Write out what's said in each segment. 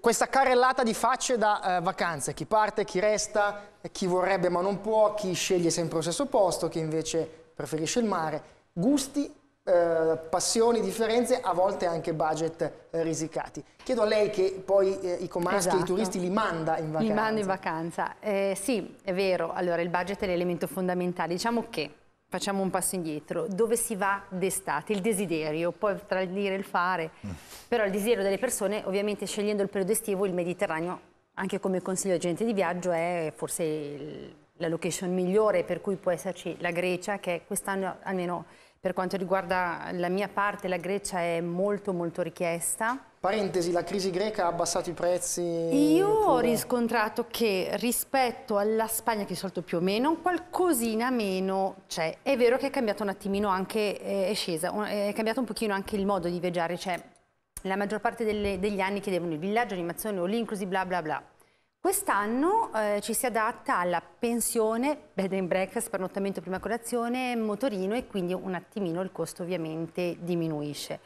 questa carrellata di facce da eh, vacanze, chi parte, chi resta, chi vorrebbe ma non può, chi sceglie sempre lo stesso posto, chi invece preferisce il mare, gusti, eh, passioni, differenze, a volte anche budget eh, risicati. Chiedo a lei che poi eh, i comaschi esatto. i turisti li manda in vacanza. Li manda in vacanza, eh, sì è vero, allora il budget è l'elemento fondamentale, diciamo che facciamo un passo indietro, dove si va d'estate, il desiderio, poi tra il dire e il fare, mm. però il desiderio delle persone, ovviamente scegliendo il periodo estivo, il Mediterraneo, anche come consiglio agente di viaggio, è forse il, la location migliore per cui può esserci la Grecia, che quest'anno almeno per quanto riguarda la mia parte, la Grecia è molto molto richiesta. Parentesi, la crisi greca ha abbassato i prezzi? Io pure. ho riscontrato che rispetto alla Spagna, che è solito più o meno, qualcosina meno c'è. È vero che è cambiato un attimino anche, eh, è scesa, eh, è cambiato un pochino anche il modo di viaggiare, cioè la maggior parte delle, degli anni chiedevano il villaggio, l'animazione o l'inclusi bla bla bla. Quest'anno eh, ci si adatta alla pensione, bed and breakfast, pernottamento prima colazione, motorino e quindi un attimino il costo ovviamente diminuisce.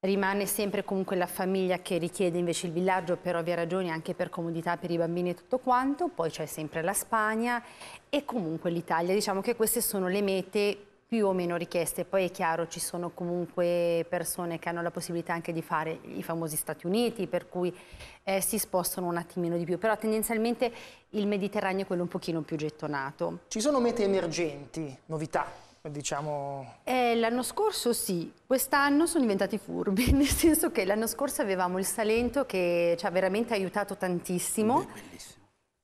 Rimane sempre comunque la famiglia che richiede invece il villaggio per ovvie ragioni, anche per comodità per i bambini e tutto quanto, poi c'è sempre la Spagna e comunque l'Italia. Diciamo che queste sono le mete più o meno richieste. Poi è chiaro, ci sono comunque persone che hanno la possibilità anche di fare i famosi Stati Uniti, per cui eh, si spostano un attimino di più. Però tendenzialmente il Mediterraneo è quello un pochino più gettonato. Ci sono mete emergenti, novità? Diciamo... Eh, l'anno scorso sì, quest'anno sono diventati furbi, nel senso che l'anno scorso avevamo il Salento che ci ha veramente aiutato tantissimo. Bellissimo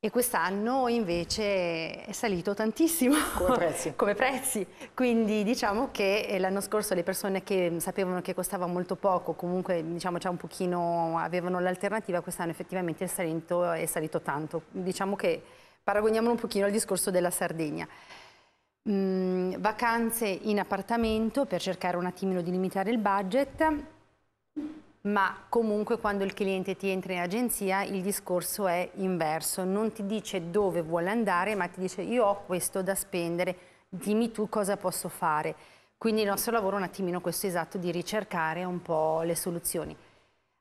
e quest'anno invece è salito tantissimo come prezzi. come prezzi. quindi diciamo che eh, l'anno scorso le persone che mm, sapevano che costava molto poco comunque diciamo già un pochino avevano l'alternativa quest'anno effettivamente è salito, è salito tanto diciamo che paragoniamolo un pochino al discorso della Sardegna mm, vacanze in appartamento per cercare un attimino di limitare il budget ma comunque quando il cliente ti entra in agenzia il discorso è inverso, non ti dice dove vuole andare, ma ti dice io ho questo da spendere, dimmi tu cosa posso fare. Quindi il nostro lavoro è un attimino questo esatto di ricercare un po' le soluzioni.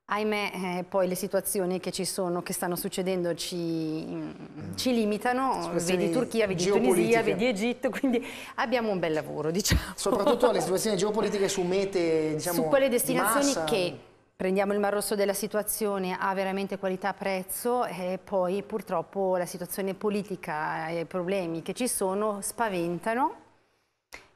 Ahimè, eh, poi le situazioni che ci sono, che stanno succedendo ci, mm. ci limitano, vedi Turchia, vedi Tunisia, vedi Egitto, quindi abbiamo un bel lavoro, diciamo. Soprattutto alle situazioni geopolitiche su mete, diciamo, Su quelle destinazioni di che prendiamo il marrosso della situazione, ha veramente qualità-prezzo e poi purtroppo la situazione politica e i problemi che ci sono spaventano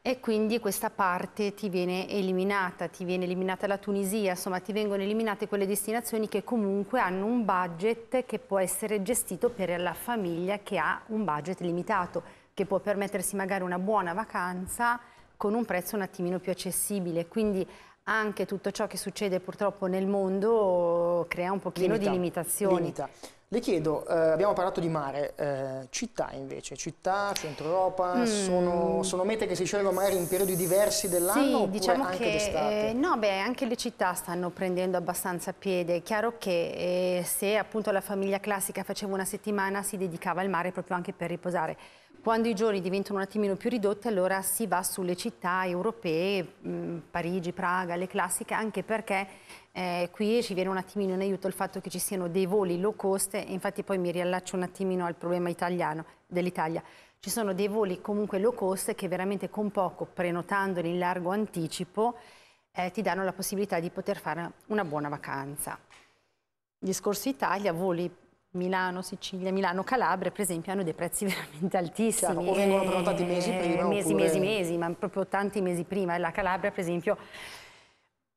e quindi questa parte ti viene eliminata, ti viene eliminata la Tunisia, insomma ti vengono eliminate quelle destinazioni che comunque hanno un budget che può essere gestito per la famiglia che ha un budget limitato, che può permettersi magari una buona vacanza con un prezzo un attimino più accessibile. Quindi anche tutto ciò che succede purtroppo nel mondo crea un pochino Limita. di limitazioni. Limita. Le chiedo, eh, abbiamo parlato di mare, eh, città invece, città, centro Europa, mm. sono, sono, mete che si scelgono magari in periodi diversi dell'anno sì, diciamo anche d'estate? Eh, no, beh, anche le città stanno prendendo abbastanza piede. È chiaro che eh, se appunto la famiglia classica faceva una settimana si dedicava al mare proprio anche per riposare. Quando i giorni diventano un attimino più ridotti, allora si va sulle città europee, mm, Parigi, Praga, le classiche, anche perché eh, qui ci viene un attimino in aiuto il fatto che ci siano dei voli low cost, e infatti poi mi riallaccio un attimino al problema italiano dell'Italia. Ci sono dei voli comunque low cost che veramente con poco, prenotandoli in largo anticipo, eh, ti danno la possibilità di poter fare una buona vacanza. Discorso Italia, voli Milano, Sicilia, Milano, Calabria, per esempio, hanno dei prezzi veramente altissimi. Chiaro, o vengono eh, prenotati mesi prima. Mesi, oppure... mesi, mesi, ma proprio tanti mesi prima. La Calabria, per esempio,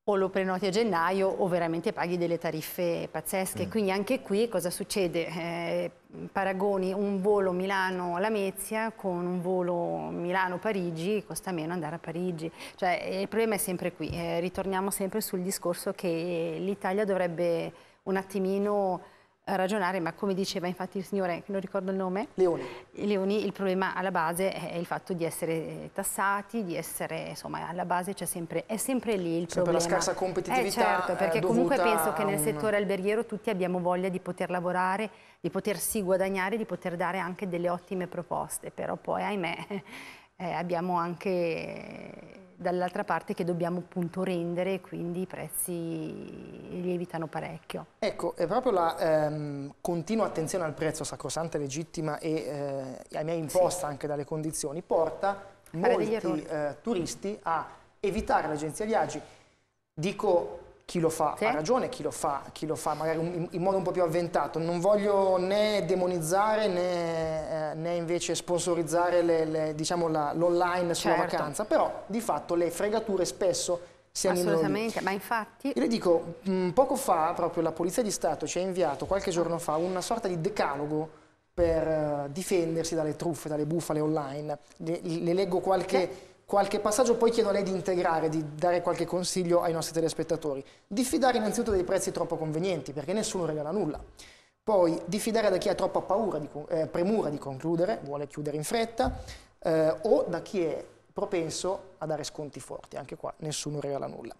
o lo prenoti a gennaio o veramente paghi delle tariffe pazzesche. Mm. Quindi anche qui cosa succede? Eh, paragoni un volo Milano-Lamezia con un volo Milano-Parigi, costa meno andare a Parigi. Cioè, eh, il problema è sempre qui. Eh, ritorniamo sempre sul discorso che l'Italia dovrebbe un attimino eh, ragionare, ma come diceva infatti il signore, non ricordo il nome, Leoni. Leoni, il problema alla base è il fatto di essere eh, tassati, di essere, insomma, alla base c'è sempre, è sempre lì il cioè, problema. Sempre la scarsa eh, competitività. Certo, eh, certo, perché comunque penso che nel settore alberghiero tutti abbiamo voglia di poter lavorare, di potersi guadagnare, di poter dare anche delle ottime proposte, però poi ahimè eh, abbiamo anche dall'altra parte che dobbiamo appunto rendere, quindi i prezzi lievitano parecchio. Ecco, è proprio la ehm, continua attenzione al prezzo sacrosanta, legittima e eh, a me imposta sì. anche dalle condizioni, porta Fare molti eh, turisti a evitare l'agenzia viaggi. Dico chi lo fa sì. ha ragione, chi lo fa, chi lo fa magari in, in, modo un po' più avventato. Non voglio né demonizzare né, eh, né invece sponsorizzare diciamo, l'online diciamo certo. sulla vacanza, però di fatto le fregature spesso si Assolutamente, ma infatti... Io le dico, mh, mm, poco fa proprio la Polizia di Stato ci ha inviato, qualche giorno fa, una sorta di decalogo per uh, difendersi dalle truffe, dalle bufale online. Le, le leggo qualche... Sì qualche passaggio, poi chiedo a lei di integrare, di dare qualche consiglio ai nostri telespettatori. Diffidare innanzitutto dei prezzi troppo convenienti, perché nessuno regala nulla. Poi diffidare da chi ha troppa paura, di, eh, premura di concludere, vuole chiudere in fretta, eh, o da chi è propenso a dare sconti forti, anche qua nessuno regala nulla.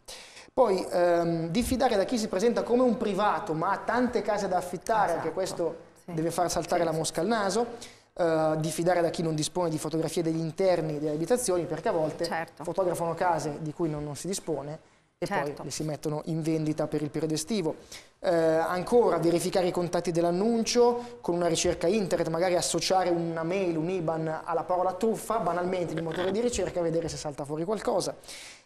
Poi ehm, diffidare da chi si presenta come un privato ma ha tante case da affittare, esatto. anche questo sì. deve far saltare sì. la mosca al naso eh, diffidare da chi non dispone di fotografie degli interni delle abitazioni perché a volte certo. fotografano case di cui non, non si dispone e certo. poi le si mettono in vendita per il periodo estivo. Eh, ancora verificare i contatti dell'annuncio con una ricerca internet, magari associare una mail, un IBAN alla parola truffa, banalmente il motore di ricerca e vedere se salta fuori qualcosa.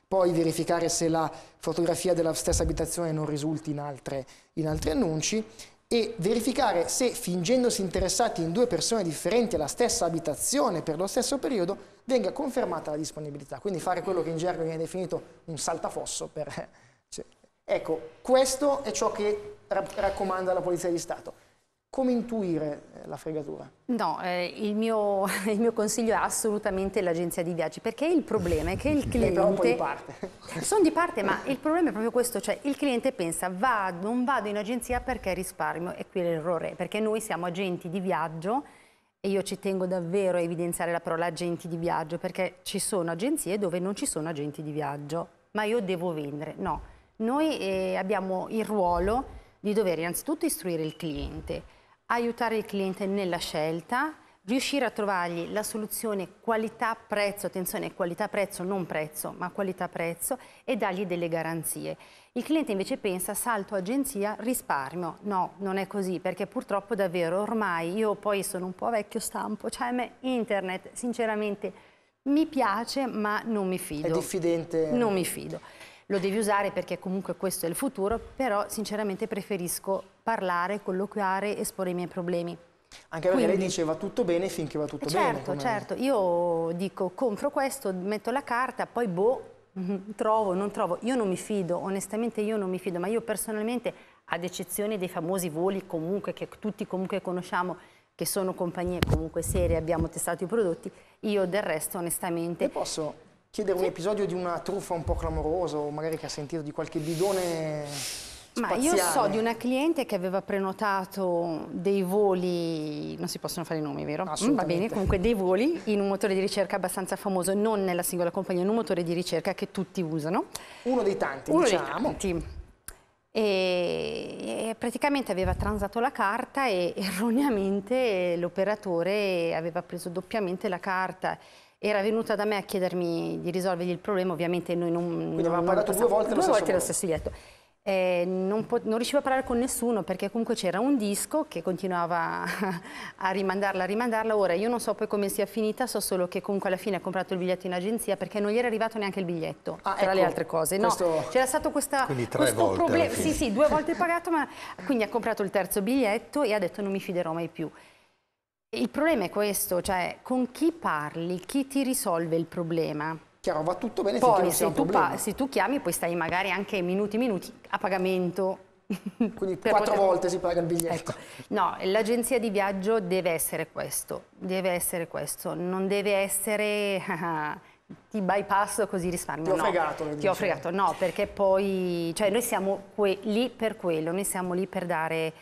Poi verificare se la fotografia della stessa abitazione non risulti in, altre, in altri annunci e verificare se fingendosi interessati in due persone differenti alla stessa abitazione per lo stesso periodo venga confermata la disponibilità, quindi fare quello che in gergo viene definito un saltafosso. Per... Cioè, ecco, questo è ciò che raccomanda la Polizia di Stato come intuire eh, la fregatura? No, eh, il, mio, il, mio, consiglio è assolutamente l'agenzia di viaggi, perché il problema è che il cliente... Sono di parte. Sono di parte, ma il problema è proprio questo, cioè il cliente pensa vado, non vado in agenzia perché risparmio, e qui l'errore, perché noi siamo agenti di viaggio e io ci tengo davvero a evidenziare la parola agenti di viaggio, perché ci sono agenzie dove non ci sono agenti di viaggio, ma io devo vendere. No, noi eh, abbiamo il ruolo di dover innanzitutto istruire il cliente, aiutare il cliente nella scelta, riuscire a trovargli la soluzione qualità-prezzo, attenzione qualità-prezzo, non prezzo, ma qualità-prezzo e dargli delle garanzie. Il cliente invece pensa salto agenzia, risparmio. No, non è così, perché purtroppo davvero ormai io poi sono un po' vecchio stampo, cioè a me internet sinceramente mi piace ma non mi fido. È diffidente. Non mi fido lo devi usare perché comunque questo è il futuro, però sinceramente preferisco parlare, colloquiare, esporre i miei problemi. Anche perché lei dice va tutto bene finché va tutto certo, bene. Certo, certo. Io dico compro questo, metto la carta, poi boh, trovo, non trovo. Io non mi fido, onestamente io non mi fido, ma io personalmente, ad eccezione dei famosi voli comunque che tutti comunque conosciamo, che sono compagnie comunque serie, abbiamo testato i prodotti, io del resto onestamente... E posso chiedere un episodio di una truffa un po' clamorosa o magari che ha sentito di qualche bidone ma spaziale. io so di una cliente che aveva prenotato dei voli, non si possono fare i nomi, vero? Mm, va bene, comunque dei voli in un motore di ricerca abbastanza famoso, non nella singola compagnia, in un motore di ricerca che tutti usano. Uno dei tanti, Uno diciamo. Dei tanti. e praticamente aveva transato la carta e erroneamente l'operatore aveva preso doppiamente la carta era venuta da me a chiedermi di risolvergli il problema, ovviamente noi non... Quindi avevamo parlato due volte due volte lo stesso biglietto. Eh, non, non, riuscivo a parlare con nessuno perché comunque c'era un disco che continuava a rimandarla, a rimandarla. Ora io non so poi come sia finita, so solo che comunque alla fine ha comprato il biglietto in agenzia perché non gli era arrivato neanche il biglietto, ah, tra ecco, le altre cose. No, questo... c'era stato questa, questo problema. Sì, sì, due volte pagato, ma quindi ha comprato il terzo biglietto e ha detto non mi fiderò mai più. Il problema è questo, cioè con chi parli, chi ti risolve il problema? Chiaro, va tutto bene Poi, se, tu se tu chiami poi stai magari anche minuti minuti a pagamento quindi quattro poter... volte si paga il biglietto. Ecco. No, l'agenzia di viaggio deve essere questo, deve essere questo, non deve essere ti bypass così risparmio. Ti ho no. fregato. Ti dicevo. ho fregato, no, perché poi, cioè noi siamo lì per quello, noi siamo lì per dare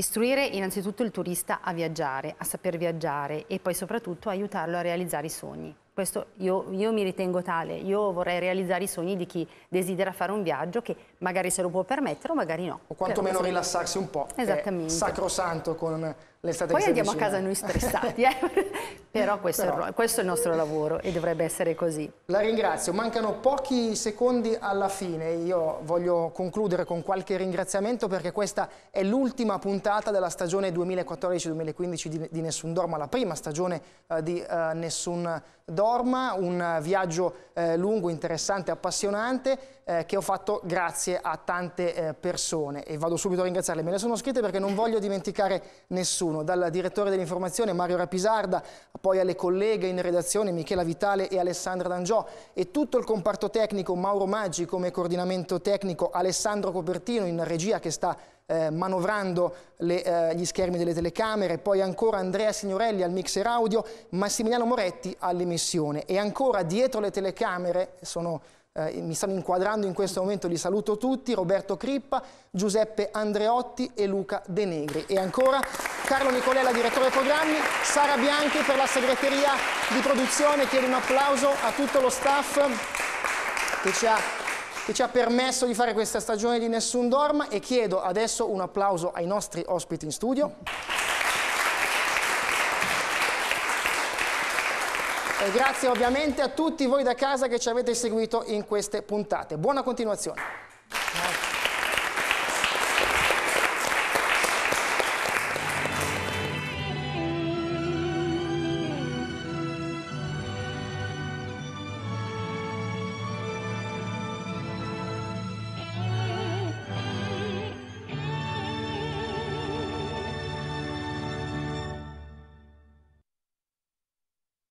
Istruire innanzitutto il turista a viaggiare, a saper viaggiare e poi soprattutto aiutarlo a realizzare i sogni questo io, io, mi ritengo tale, io vorrei realizzare i sogni di chi desidera fare un viaggio che magari se lo può permettere o magari no. O quantomeno Però, cioè, rilassarsi un po'. Esattamente. sacrosanto con l'estate Poi andiamo a casa noi stressati, eh? Però, questo, Però. È, questo, È, il nostro lavoro e dovrebbe essere così. La ringrazio, mancano pochi secondi alla fine, io voglio concludere con qualche ringraziamento perché questa è l'ultima puntata della stagione 2014-2015 di, di Nessun Dorma, la prima stagione uh, di uh, Nessun Dorma Dorma, un eh, viaggio eh, lungo, interessante, appassionante eh, che ho fatto grazie a tante eh, persone e vado subito a ringraziarle. Me le sono scritte perché non voglio dimenticare nessuno, dal direttore dell'informazione Mario Rapisarda, poi alle colleghe in redazione Michela Vitale e Alessandra D'Angiò e tutto il comparto tecnico Mauro Maggi come coordinamento tecnico, Alessandro Copertino in regia che sta eh, manovrando le, eh, gli schermi delle telecamere, poi ancora Andrea Signorelli al mixer audio, Massimiliano Moretti all'emissione e ancora dietro le telecamere sono... Eh, mi stanno inquadrando in questo momento, li saluto tutti, Roberto Crippa, Giuseppe Andreotti e Luca De Negri. E ancora Carlo Nicolella, direttore dei programmi, Sara Bianchi per la segreteria di produzione, chiedo un applauso a tutto lo staff che ci ha che ci ha permesso di fare questa stagione di Nessun Dorma e chiedo adesso un applauso ai nostri ospiti in studio. E grazie ovviamente a tutti voi da casa che ci avete seguito in queste puntate. Buona continuazione.